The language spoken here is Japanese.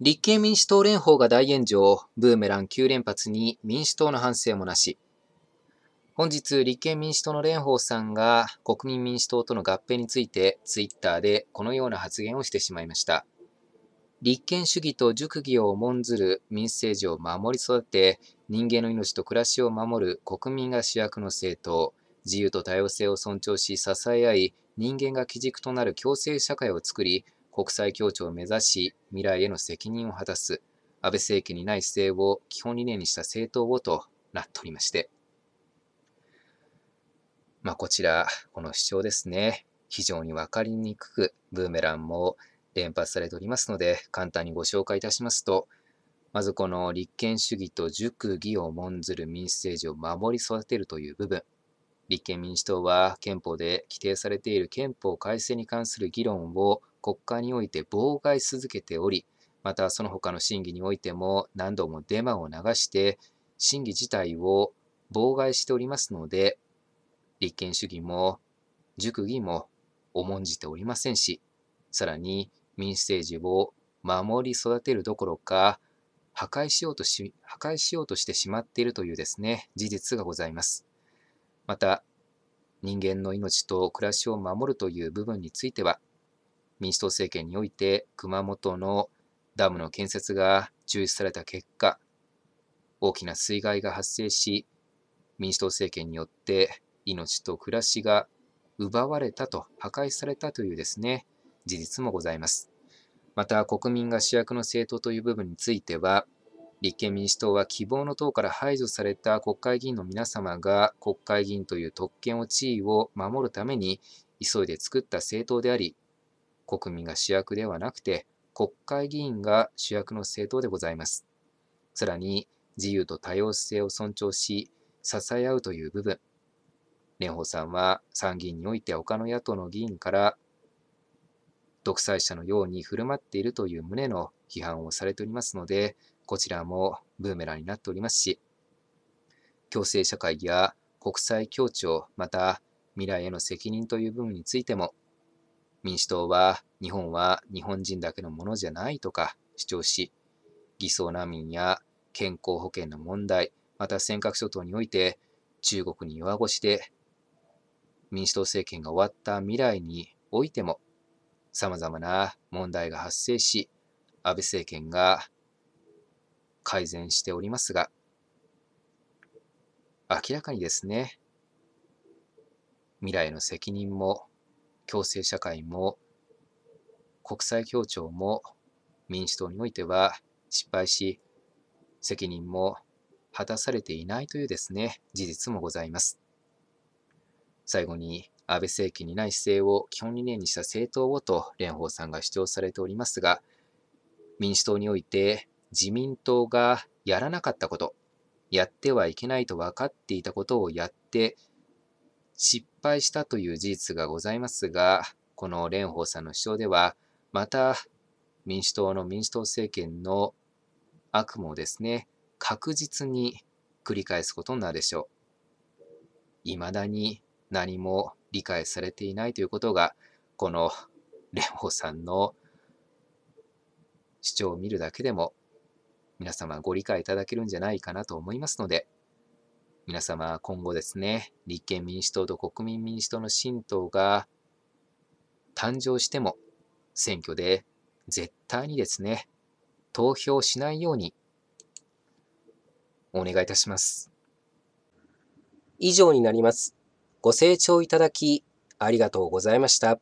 立憲民主党連邦が大炎上、ブーメラン9連発に民主党の反省もなし。本日、立憲民主党の蓮舫さんが国民民主党との合併について、ツイッターでこのような発言をしてしまいました。立憲主義と熟議を重んずる民主政治を守り育て、人間の命と暮らしを守る国民が主役の政党、自由と多様性を尊重し支え合い、人間が基軸となる共生社会を作り、国際協調を目指し、未来への責任を果たす、安倍政権にない姿勢を基本理念にした政党をとなっておりまして。まあ、こちら、この主張ですね。非常にわかりにくく、ブーメランも連発されておりますので、簡単にご紹介いたしますと、まずこの立憲主義と熟議を重んずる民主政治を守り育てるという部分。立憲民主党は憲法で規定されている憲法改正に関する議論を国家において妨害し続けており、またその他の審議においても何度もデマを流して、審議自体を妨害しておりますので、立憲主義も熟議も重んじておりませんし、さらに民主政治を守り育てるどころか、破壊しようとし、破壊しようとしてしまっているというですね、事実がございます。また、人間の命と暮らしを守るという部分については、民主党政権において熊本のダムの建設が中止された結果、大きな水害が発生し、民主党政権によって命と暮らしが奪われたと破壊されたというですね、事実もございます。また、国民が主役の政党という部分については、立憲民主党は希望の党から排除された国会議員の皆様が国会議員という特権を地位を守るために急いで作った政党であり、国民が主役ではなくて、国会議員が主役の政党でございます。さらに、自由と多様性を尊重し、支え合うという部分。蓮舫さんは参議院において他の野党の議員から独裁者のように振る舞っているという旨の批判をされておりますので、こちらもブーメランになっておりますし、共生社会や国際協調、また未来への責任という部分についても、民主党は日本は日本人だけのものじゃないとか主張し、偽装難民や健康保険の問題、また尖閣諸島において中国に弱腰で民主党政権が終わった未来においても様々な問題が発生し、安倍政権が改善しておりますが、明らかにですね、未来の責任も共生社会も国際協調も民主党においては失敗し責任も果たされていないというですね事実もございます最後に安倍政権にない姿勢を基本理念にした政党をと蓮舫さんが主張されておりますが民主党において自民党がやらなかったことやってはいけないと分かっていたことをやって失敗したという事実がございますが、この蓮舫さんの主張では、また民主党の民主党政権の悪夢をですね、確実に繰り返すことになるでしょう。未だに何も理解されていないということが、この蓮舫さんの主張を見るだけでも皆様ご理解いただけるんじゃないかなと思いますので、皆様、今後ですね、立憲民主党と国民民主党の新党が誕生しても、選挙で絶対にですね、投票しないようにお願いいたします。以上になります。ご清聴いただき、ありがとうございました。